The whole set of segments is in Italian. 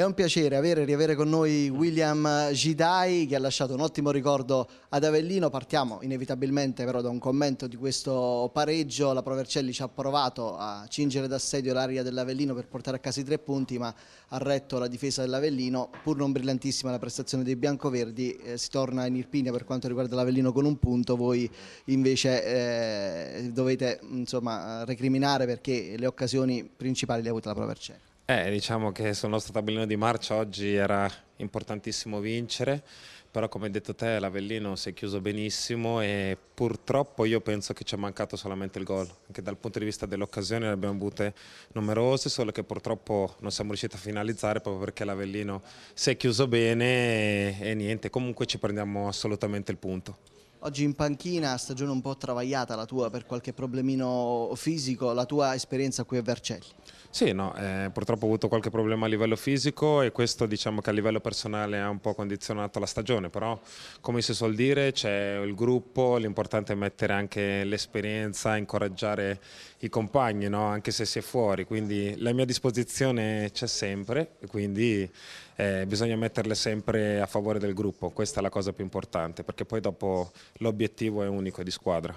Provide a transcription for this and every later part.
È un piacere avere e riavere con noi William Gidai che ha lasciato un ottimo ricordo ad Avellino. Partiamo inevitabilmente però da un commento di questo pareggio. La Provercelli ci ha provato a cingere d'assedio l'area dell'Avellino per portare a casa i tre punti ma ha retto la difesa dell'Avellino. Pur non brillantissima la prestazione dei biancoverdi eh, si torna in Irpinia per quanto riguarda l'Avellino con un punto. Voi invece eh, dovete insomma, recriminare perché le occasioni principali le ha avute la Provercelli. Eh, diciamo che sul nostro tabellino di marcia oggi era importantissimo vincere, però come hai detto te l'Avellino si è chiuso benissimo e purtroppo io penso che ci è mancato solamente il gol, anche dal punto di vista delle occasioni ne abbiamo avute numerose, solo che purtroppo non siamo riusciti a finalizzare proprio perché l'Avellino si è chiuso bene e, e niente, comunque ci prendiamo assolutamente il punto. Oggi in panchina, stagione un po' travagliata la tua per qualche problemino fisico, la tua esperienza qui a Vercelli. Sì, no, eh, purtroppo ho avuto qualche problema a livello fisico e questo diciamo che a livello personale ha un po' condizionato la stagione, però come si suol dire c'è il gruppo, l'importante è mettere anche l'esperienza, incoraggiare i compagni, no? anche se si è fuori, quindi la mia disposizione c'è sempre, e quindi eh, bisogna metterle sempre a favore del gruppo, questa è la cosa più importante, perché poi dopo l'obiettivo è unico, è di squadra.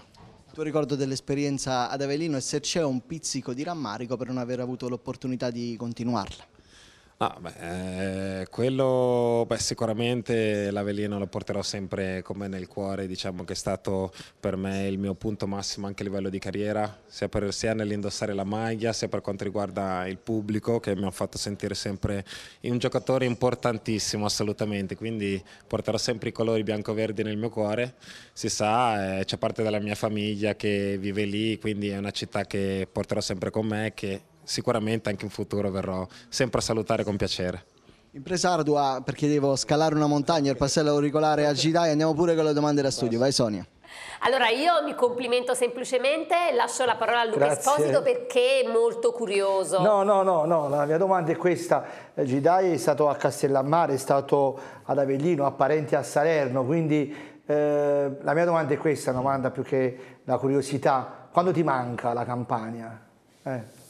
Tu ricordo dell'esperienza ad Avellino e se c'è un pizzico di rammarico per non aver avuto l'opportunità di continuarla? No, ah, beh, eh, quello beh, sicuramente l'Avellino lo porterò sempre con me nel cuore, diciamo che è stato per me il mio punto massimo anche a livello di carriera, sia, per, sia nell'indossare la maglia, sia per quanto riguarda il pubblico che mi ha fatto sentire sempre un giocatore importantissimo assolutamente, quindi porterò sempre i colori bianco-verdi nel mio cuore, si sa eh, c'è parte della mia famiglia che vive lì, quindi è una città che porterò sempre con me che sicuramente anche in futuro verrò sempre a salutare con piacere. Impresa ardua ah, perché devo scalare una montagna, il passello auricolare a Gidai, andiamo pure con le domande da studio, vai Sonia. Allora io mi complimento semplicemente, lascio la parola a Luca Grazie. Esposito perché è molto curioso. No, no, no, no, la mia domanda è questa, Gidai è stato a Castellammare, è stato ad Avellino, a Parenti, a Salerno, quindi eh, la mia domanda è questa, una domanda più che la curiosità, quando ti manca la campagna? Eh.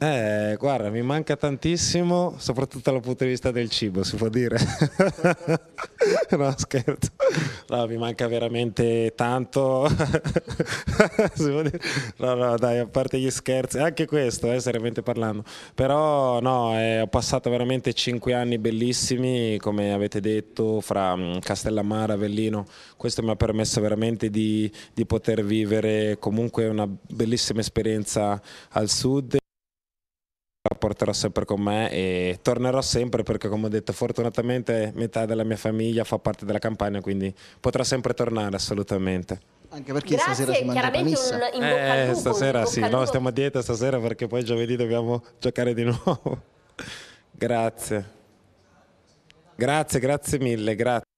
Eh, guarda, mi manca tantissimo, soprattutto dal punto di vista del cibo, si può dire. no, scherzo. No, mi manca veramente tanto. no, no, dai, a parte gli scherzi, anche questo, eh, seriamente parlando. Però no, eh, ho passato veramente cinque anni bellissimi, come avete detto, fra mm, Castellammare, Avellino. Questo mi ha permesso veramente di, di poter vivere comunque una bellissima esperienza al sud la porterò sempre con me e tornerò sempre perché come ho detto fortunatamente metà della mia famiglia fa parte della campagna quindi potrà sempre tornare assolutamente. Anche perché Grazie, stasera si mangia la messa. eh, stasera sì, no, stiamo a dieta stasera perché poi giovedì dobbiamo giocare di nuovo. grazie. Grazie, grazie mille, grazie.